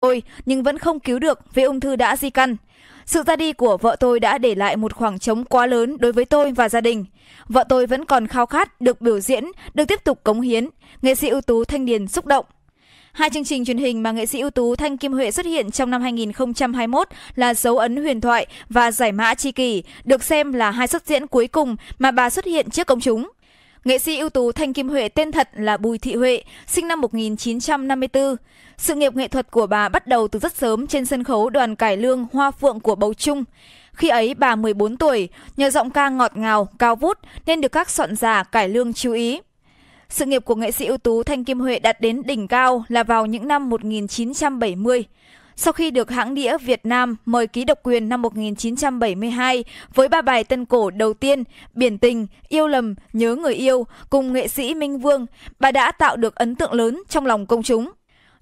tôi nhưng vẫn không cứu được vì ung thư đã di căn. Sự ra đi của vợ tôi đã để lại một khoảng trống quá lớn đối với tôi và gia đình. Vợ tôi vẫn còn khao khát được biểu diễn, được tiếp tục cống hiến. Nghệ sĩ ưu tú Thanh Điền xúc động. Hai chương trình truyền hình mà nghệ sĩ ưu tú Thanh Kim Huệ xuất hiện trong năm 2021 là Dấu ấn huyền thoại và Giải mã chi kỷ, được xem là hai xuất diễn cuối cùng mà bà xuất hiện trước công chúng. Nghệ sĩ ưu tú Thanh Kim Huệ tên thật là Bùi Thị Huệ, sinh năm 1954. Sự nghiệp nghệ thuật của bà bắt đầu từ rất sớm trên sân khấu đoàn cải lương Hoa Phượng của Bầu Trung. Khi ấy bà 14 tuổi, nhờ giọng ca ngọt ngào, cao vút nên được các soạn giả cải lương chú ý. Sự nghiệp của nghệ sĩ ưu tú Thanh Kim Huệ đạt đến đỉnh cao là vào những năm 1970 sau khi được hãng đĩa Việt Nam mời ký độc quyền năm 1972 với ba bài tân cổ đầu tiên Biển Tình, Yêu Lầm, Nhớ Người Yêu cùng nghệ sĩ Minh Vương, bà đã tạo được ấn tượng lớn trong lòng công chúng.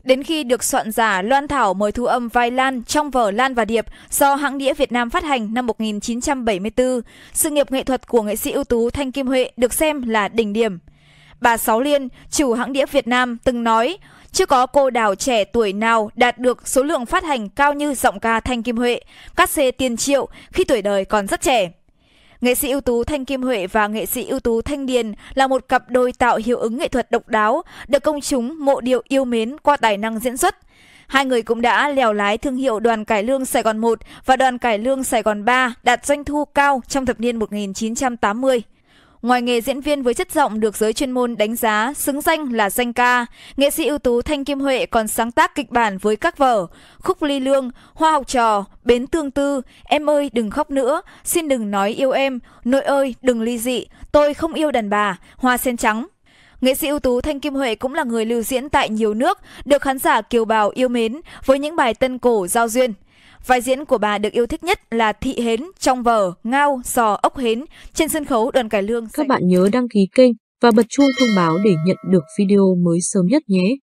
Đến khi được soạn giả Loan Thảo mời thu âm vai Lan trong vở Lan và Điệp do hãng đĩa Việt Nam phát hành năm 1974, sự nghiệp nghệ thuật của nghệ sĩ ưu tú Thanh Kim Huệ được xem là đỉnh điểm bà Sáu Liên, chủ hãng đĩa Việt Nam từng nói, chưa có cô đào trẻ tuổi nào đạt được số lượng phát hành cao như giọng ca Thanh Kim Huệ, cát xê tiền triệu khi tuổi đời còn rất trẻ. Nghệ sĩ ưu tú Thanh Kim Huệ và nghệ sĩ ưu tú Thanh Điền là một cặp đôi tạo hiệu ứng nghệ thuật độc đáo, được công chúng mộ điệu yêu mến qua tài năng diễn xuất. Hai người cũng đã lèo lái thương hiệu Đoàn Cải Lương Sài Gòn 1 và Đoàn Cải Lương Sài Gòn 3 đạt doanh thu cao trong thập niên 1980. Ngoài nghề diễn viên với chất giọng được giới chuyên môn đánh giá xứng danh là danh ca, nghệ sĩ ưu tú Thanh Kim Huệ còn sáng tác kịch bản với các vở Khúc Ly Lương, Hoa học trò, Bến Tương Tư, Em ơi đừng khóc nữa, Xin đừng nói yêu em, Nội ơi đừng ly dị, Tôi không yêu đàn bà, Hoa sen trắng. Nghệ sĩ ưu tú Thanh Kim Huệ cũng là người lưu diễn tại nhiều nước, được khán giả kiều bào yêu mến với những bài tân cổ giao duyên. Vai diễn của bà được yêu thích nhất là Thị Hến trong vở Ngao, Sò, Ốc Hến trên sân khấu đoàn cải lương. Các bạn nhớ đăng ký kênh và bật chuông thông báo để nhận được video mới sớm nhất nhé.